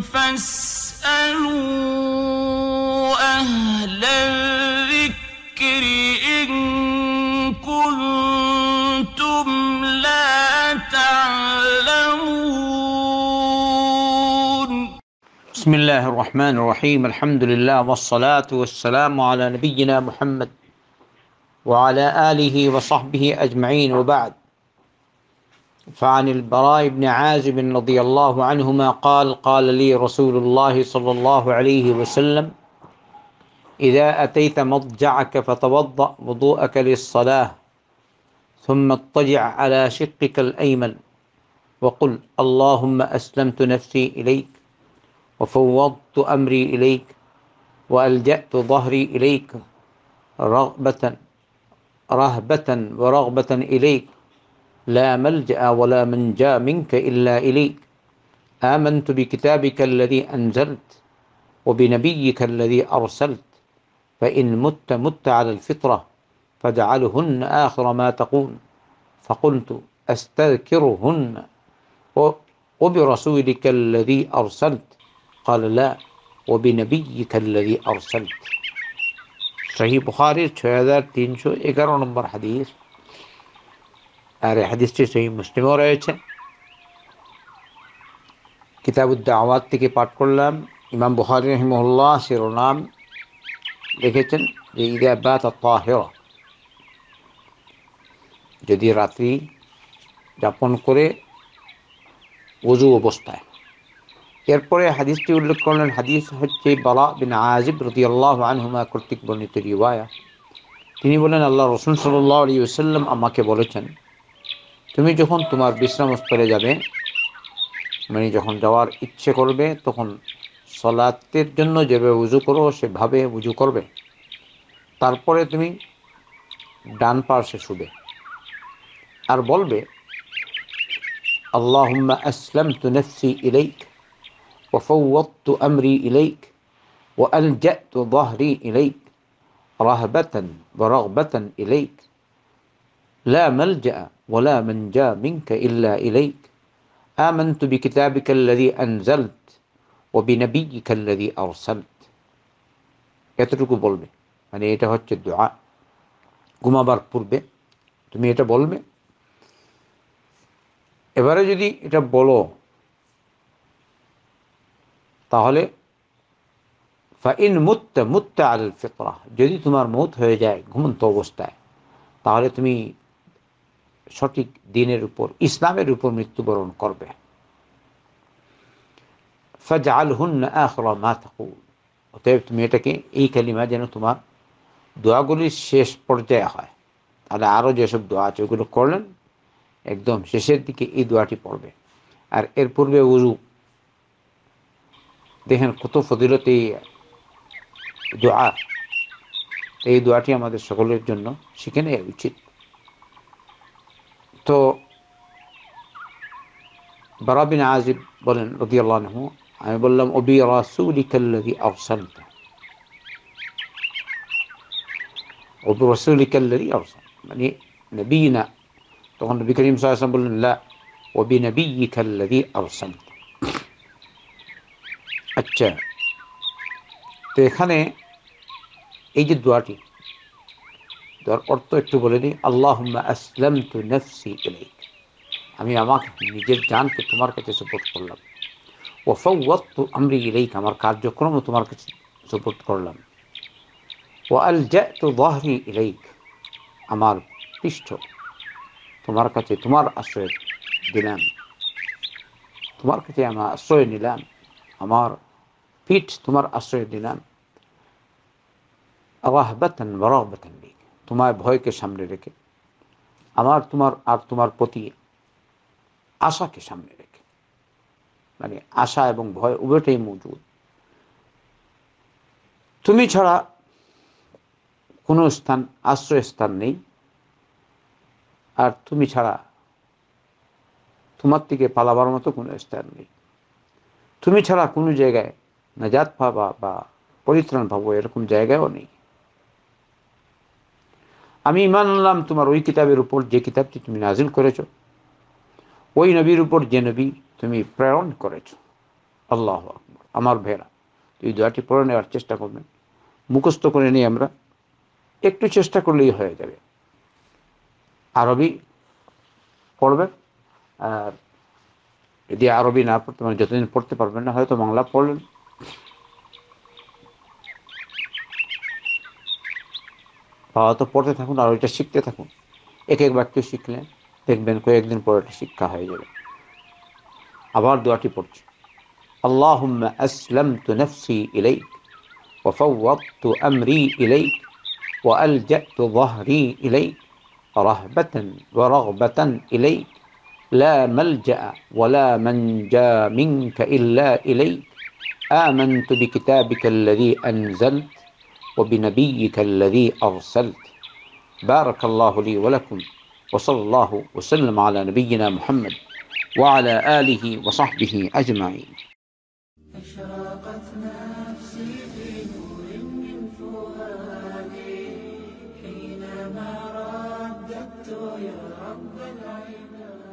فاسألوا أهل الذكر إن كنتم لا تعلمون بسم الله الرحمن الرحيم الحمد لله والصلاة والسلام على نبينا محمد وعلى آله وصحبه أجمعين وبعد فعن البراء بن عازب رضي الله عنهما قال قال لي رسول الله صلى الله عليه وسلم إذا أتيت مضجعك فتوضأ وضوءك للصلاة ثم اضطجع على شقك الأيمن وقل اللهم أسلمت نفسي إليك وفوضت أمري إليك وألجأت ظهري إليك رغبة رهبة ورغبة إليك لا ملجأ ولا منجا منك إلا إليك آمنت بكتابك الذي أنزلت وبنبيك الذي أرسلت فإن مت مت على الفطرة فاجعلهن آخر ما تقول فقلت أستذكرهن وبرسولك الذي أرسلت قال لا وبنبيك الذي أرسلت صحيح بخاري 6311 نمبر حديث আর হাদিসটি সেই মুসলিমও রয়েছে কিতাবুদ্দা আওয়াজ থেকে পাঠ করলাম ইমাম বহার রহিমুল্লাহ শিরোনাম দেখেছেন যে ঈদে আব্বাত যদি রাত্রি যাপন করে অজু অবস্থায় এরপরে হাদিসটি উল্লেখ করলেন হাদিস হচ্ছে বালা বিন আজিব আল্লাহ আনহুমা কর্তৃক বর্ণিত রিওয়ায়া তিনি বলেন আল্লাহ রসুন সাল্লাহ আলী আমাকে বলেছেন তুমি যখন তোমার বিশ্রামস্থলে যাবে মানে যখন যাওয়ার ইচ্ছে করবে তখন সলাতের জন্য যেভাবে উজু করো সেভাবে উজু করবে তারপরে তুমি ডান পার্শ্বে শুবে আর বলবে আল্লাহ আল্লাহুম্মা আসলামতু নফসি ইলাইক ওয়া ফাওয়াদতু আমরি ইলাইক ওয়া আলজাতু যহরি ইলাইক রাহবাতান ওয়া রাগবাতান ইলাইক লা মালজা ولا من جاء منك إلا إليك آمنت بكتابك الذي أنزلت وবিনবিয়িক الذي أرسلت এতটুকু বলবে মানে এটা হচ্ছে দোয়া ঘুমাবার পূর্বে তুমি এটা বলবে এবারে যদি এটা বলো তাহলে ফাইন মুত্ত মুত্ত আল ফিতরা যদি তোমার মত হয়ে যায় ঘুমন্ত অবস্থায় তাহলে তুমি সঠিক দিনের উপর ইসলামের উপর মৃত্যুবরণ করবে অতএব তুমি এটাকে এই কালিমা যেন তোমার দোয়াগুলির শেষ পর্যায়ে হয় তাহলে আরও যেসব দোয়া আছে ওগুলো করলেন একদম শেষের দিকে এই দোয়াটি পড়বে আর এর পূর্বে উজু দেখেন কত ফজিলত এই দোয়া এই দোয়াটি আমাদের সকলের জন্য শিখে নেওয়া উচিত تو برابن عازب بلن رضي الله عنه يعني بلن أبي رسولك الذي أرسلت أبي رسولك الذي أرسل يعني نبينا تقول النبي كريم صلى الله عليه وسلم لا وبنبيك الذي أرسلت أتشاء تخنى إيجي دواتي তার অর্থ একটু বলে দিই আল্লাহ আসলাম তু নফসি ইলাইক আমি আমাকে নিজের জানকে তোমার কাছে সাপোর্ট করলাম ওফাওয়াত আমরি ইলাইক আমার কার্যক্রম তোমার কাছে সাপোর্ট করলাম ও আল জাতু দাহরি ইলাইক আমার পৃষ্ঠ তোমার কাছে তোমার আশ্রয় দিলাম তোমার কাছে আমার আশ্রয় নিলাম আমার পিঠ তোমার আশ্রয় দিলাম আবাহ রাহবাতান বরাহবাতান বিক তোমার ভয়কে সামনে রেখে আমার তোমার আর তোমার প্রতি আশাকে সামনে রেখে মানে আশা এবং ভয় উভয়টাই মজুদ তুমি ছাড়া কোনো স্থান আশ্রয়স্থান নেই আর তুমি ছাড়া তোমার থেকে পালাবার মতো কোনো স্থান নেই তুমি ছাড়া কোনো জায়গায় নাজাত পাবা বা পরিত্রাণ পাবো এরকম জায়গায়ও নেই আমি ইমান আনলাম তোমার ওই কিতাবের উপর যে কিতাবটি তুমি নাজিল করেছ ওই নবীর উপর যে নবী তুমি প্রেরণ করেছ আল্লাহ আকবর আমার ভেড়া তুই দোয়াটি পড়ে নেওয়ার চেষ্টা করবেন মুখস্থ করে নিই আমরা একটু চেষ্টা করলেই হয়ে যাবে আরবি পড়বে আর যদি আরবি না পড়তে মানে যতদিন পড়তে পারবেন না হয়তো বাংলা পড়লেন তো পড়তে থাকুন আর ওইটা শিখতে থাকুন এক এক বাক্য শিখলে দেখবেন কয়েকদিন পরে এটা শিক্ষা হয়ে যাবে আবার দোয়াটি পড়ছি اللهم أسلمت نفسي إليك وفوضت أمري إليك وألجأت ظهري إليك رهبة ورغبة إليك لا ملجأ ولا منجا منك إلا إليك آمنت بكتابك الذي أنزلت وبنبيك الذي أرسلت بارك الله لي ولكم وصلى الله وسلم على نبينا محمد وعلى آله وصحبه أجمعين أشراقت نفسي في نور من فؤادي حينما رددت يا رب العباد